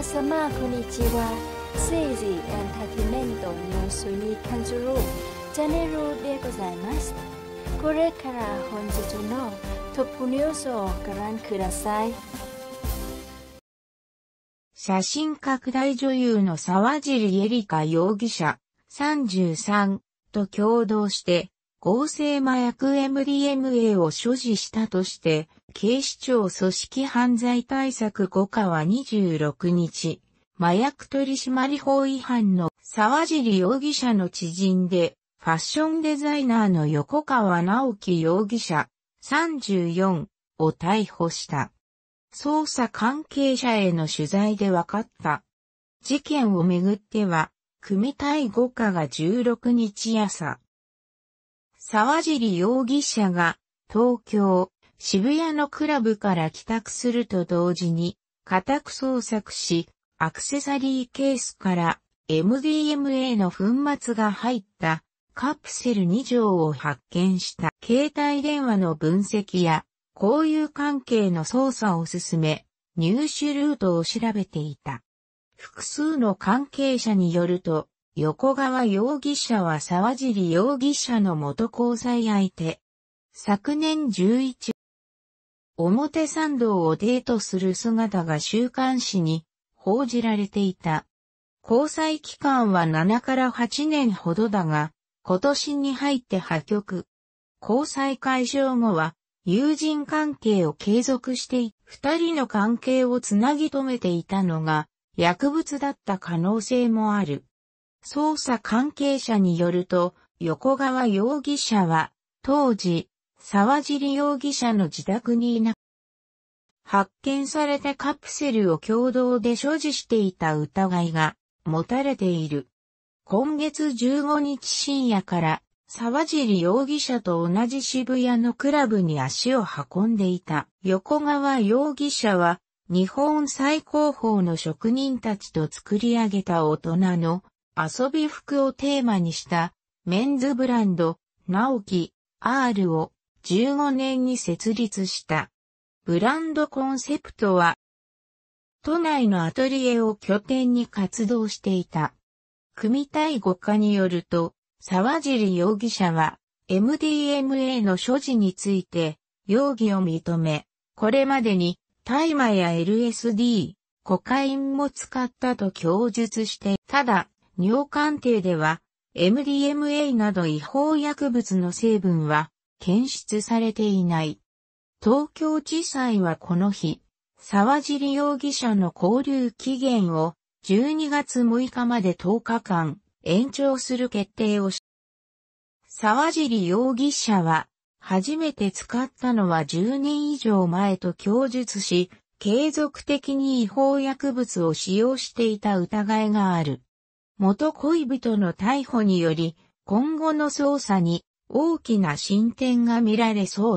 皆様こんにちは政治エンターテイメントニュースに関するチャンネルでございますこれから本日のトップニュースをご覧ください写真拡大女優の沢尻エリカ容疑者33と共同して合成麻薬 MDMA を所持したとして、警視庁組織犯罪対策5課は26日、麻薬取締法違反の沢尻容疑者の知人で、ファッションデザイナーの横川直樹容疑者34を逮捕した。捜査関係者への取材で分かった。事件をめぐっては、組対5課が16日朝、沢尻容疑者が東京、渋谷のクラブから帰宅すると同時に家宅捜索し、アクセサリーケースから MDMA の粉末が入ったカプセル2錠を発見した携帯電話の分析や交友関係の捜査を進め、入手ルートを調べていた。複数の関係者によると、横川容疑者は沢尻容疑者の元交際相手。昨年11表参道をデートする姿が週刊誌に報じられていた。交際期間は7から8年ほどだが、今年に入って破局。交際解消後は友人関係を継続して二人の関係をつなぎ止めていたのが薬物だった可能性もある。捜査関係者によると、横川容疑者は、当時、沢尻容疑者の自宅にいな発見されたカプセルを共同で所持していた疑いが持たれている。今月15日深夜から沢尻容疑者と同じ渋谷のクラブに足を運んでいた横川容疑者は日本最高峰の職人たちと作り上げた大人の遊び服をテーマにしたメンズブランド、ナオキ、R を15年に設立した。ブランドコンセプトは、都内のアトリエを拠点に活動していた。組対語課によると、沢尻容疑者は MDMA の所持について容疑を認め、これまでに大麻や LSD、コカインも使ったと供述して、ただ、尿鑑定では、MDMA など違法薬物の成分は検出されていない。東京地裁はこの日、沢尻容疑者の交流期限を12月6日まで10日間延長する決定をし、沢尻容疑者は初めて使ったのは10年以上前と供述し、継続的に違法薬物を使用していた疑いがある。元恋人の逮捕により、今後の捜査に大きな進展が見られそう